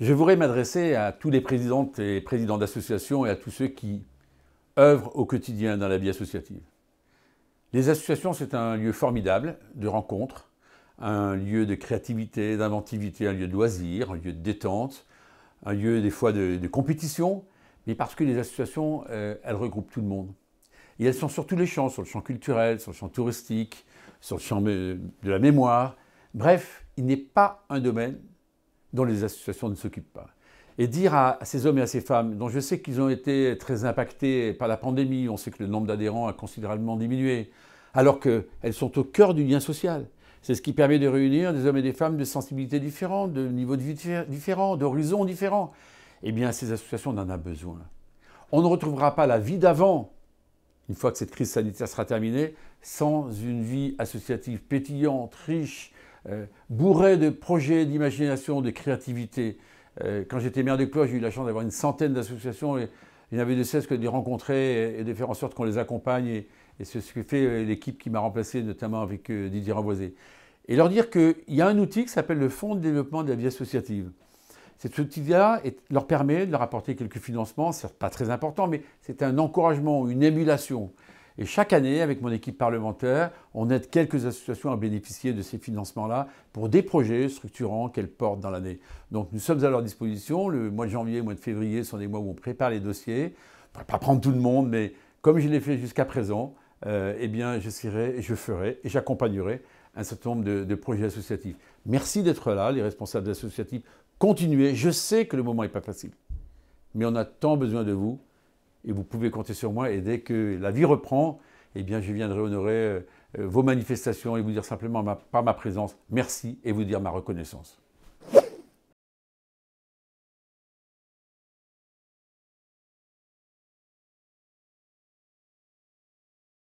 Je voudrais m'adresser à tous les présidentes et présidents d'associations et à tous ceux qui œuvrent au quotidien dans la vie associative. Les associations, c'est un lieu formidable de rencontre, un lieu de créativité, d'inventivité, un lieu de loisirs, un lieu de détente, un lieu des fois de, compétition, mais parce que les associations, euh, elles regroupent tout le monde. Et elles sont sur tous les champs, sur le champ culturel, sur le champ touristique, sur le champ euh, de la mémoire. Bref, il n'est pas un domaine dont les associations ne s'occupent pas. Et dire à ces hommes et à ces femmes, dont je sais qu'ils ont été très impactés par la pandémie, on sait que le nombre d'adhérents a considérablement diminué, alors qu'elles sont au cœur du lien social. C'est ce qui permet de réunir des hommes et des femmes de sensibilités différentes, de niveaux de vie différents, d'horizons différents. Eh bien, ces associations, on en a besoin. On ne retrouvera pas la vie d'avant, une fois que cette crise sanitaire sera terminée, sans une vie associative pétillante, riche, euh, bourré de projets, d'imagination, de créativité. Euh, quand j'étais maire de Clos, j'ai eu la chance d'avoir une centaine d'associations et il avait de cesse que de les rencontrer et, de faire en sorte qu'on les accompagne. Et, c'est ce que fait euh, l'équipe qui m'a remplacé, notamment avec Didier Ramboisé. Et leur dire qu'il y a un outil qui s'appelle le Fonds de développement de la vie associative. Cet outil-là leur permet de leur apporter quelques financements, certes pas très importants, mais c'est un encouragement, une émulation. Et chaque année, avec mon équipe parlementaire, on aide quelques associations à bénéficier de ces financements-là pour des projets structurants qu'elles portent dans l'année. Donc nous sommes à leur disposition. Le mois de janvier, le mois de février sont des mois où on prépare les dossiers. On ne va pas prendre tout le monde, mais comme je l'ai fait jusqu'à présent, euh, eh bien, j'essaierai, je ferai et j'accompagnerai un certain nombre de, de projets associatifs. Merci d'être là, les responsables associatifs. Continuez. Je sais que le moment n'est pas facile, mais on a tant besoin de vous et vous pouvez compter sur moi. Et dès que la vie reprend, eh bien, je viendrai honorer euh, euh, vos manifestations et vous dire simplement par ma présence merci et vous dire ma reconnaissance.